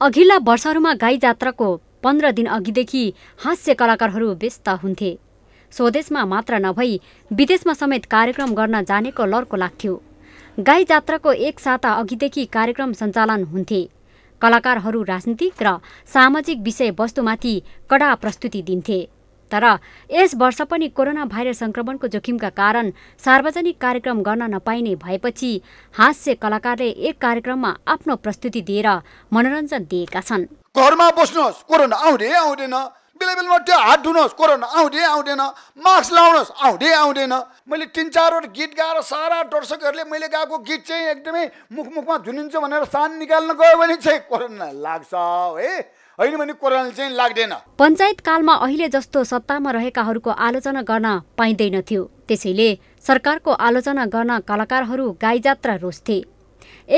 अघिल्ला वर्षहरूमा गाई जात्राको पन्ध्र दिन अघिदेखि हास्य कलाकारहरू व्यस्त हुन्थे स्वदेशमा मात्र नभई विदेशमा समेत कार्यक्रम गर्न जानेको लर्को लाग्थ्यो गाई जात्राको एक साता अघिदेखि कार्यक्रम सञ्चालन हुन्थे कलाकारहरू राजनीतिक र सामाजिक विषयवस्तुमाथि कडा प्रस्तुति दिन्थे तर यस वर्ष पनि कोरोना भाइरस सङ्क्रमणको जोखिमका कारण सार्वजनिक कार्यक्रम गर्न नपाइने भएपछि हास्य कलाकारले एक कार्यक्रममा आफ्नो प्रस्तुति दिएर मनोरञ्जन दिएका छन् घरमा बस्नुहोस् कोरोना आउँदै आउँदैन बेला बेलामा त्यो हात धुनुहोस् कोरोना आउँदै आउँदैन मास्क लाउनुहोस् आउँदै आउँदैन मैले तिन चारवटा गीत गाएर सारा दर्शकहरूले मैले गाएको गीत चाहिँ एकदमै मुखमुखमा मुखमा झुनिन्छ भनेर सान निकाल्न गयो भने चाहिँ कोरोना लाग्छ है होइन भने कोरोनाले चाहिँ लाग्दैन पञ्चायत कालमा अहिले जस्तो सत्तामा रहेकाहरूको आलोचना गर्न पाइँदैन थियो त्यसैले सरकारको आलोचना गर्न कलाकारहरू गाई जात्रा रोज्थे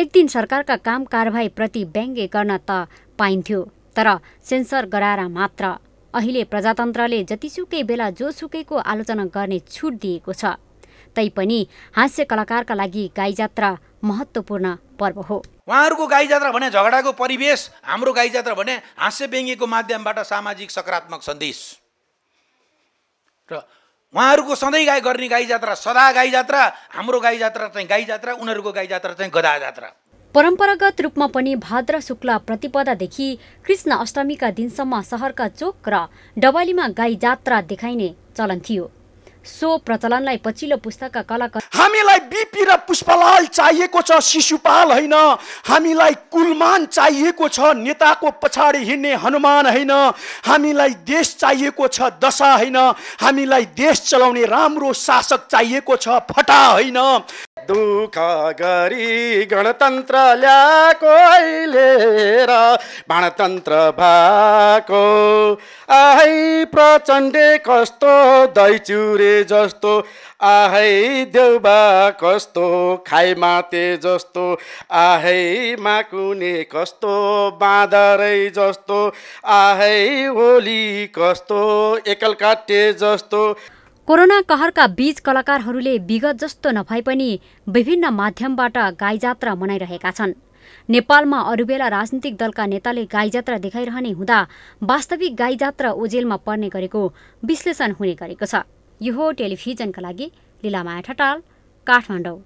एक दिन सरकारका काम कारवाहीप्रति व्यङ्गे गर्न त पाइन्थ्यो तर सेन्सर गराएर मात्र अहिले प्रजातन्त्रले जतिसुकै बेला जोसुकैको आलोचना गर्ने छुट दिएको छ तैपनि हास्य कलाकारका लागि गाई जात्रा महत्त्वपूर्ण पर्व हो उहाँहरूको गाई जात्रा भने झगडाको परिवेश हाम्रो गाई जात्रा भने हास्य व्यङ्ग्यको माध्यमबाट सामाजिक सकारात्मक सन्देश र उहाँहरूको सधैँ गाई गर्ने गाई जात्रा सदा गाई जात्रा हाम्रो गाई जात्रा चाहिँ गाई जात्रा उनीहरूको गाई जात्रा चाहिँ गदा जात्रा परम्परागत रूपमा पनि भाद्र शुक्ल प्रतिपदादेखि कृष्ण अष्टमीका दिनसम्म सहरका चोक र डबालीमा गाई जात्रा देखाइने चलन थियो सो प्रचलनलाई पछिल्लो पुस्तकका कलाकार हामीलाई बिपी र पुष्पलाल चाहिएको छ शिशुपाल होइन हामीलाई कुलमान चाहिएको छ नेताको पछाडि हिँड्ने हनुमान होइन हामीलाई देश चाहिएको छ दशा होइन हामीलाई देश चलाउने राम्रो शासक चाहिएको छ फटा होइन दुःख गरी गणतन्त्र ल्याएको लिएर गणतन्त्र भएको आहै प्रचण्डे कस्तो दैचुरे जस्तो आहै देउबा कस्तो खाइमाते जस्तो आहै माकुने कस्तो बाँदरै जस्तो आहै होली कस्तो काटे जस्तो कोरोना कहरका बीच कलाकारहरूले विगत जस्तो नभए पनि विभिन्न माध्यमबाट गाई जात्रा मनाइरहेका छन् नेपालमा बेला राजनीतिक दलका नेताले गाई जात्रा देखाइरहने हुँदा वास्तविक गाई जात्रा ओजेलमा पर्ने गरेको विश्लेषण हुने गरेको छ यो हो टेलिभिजनका लागि लीलामाया ठटाल काठमाडौँ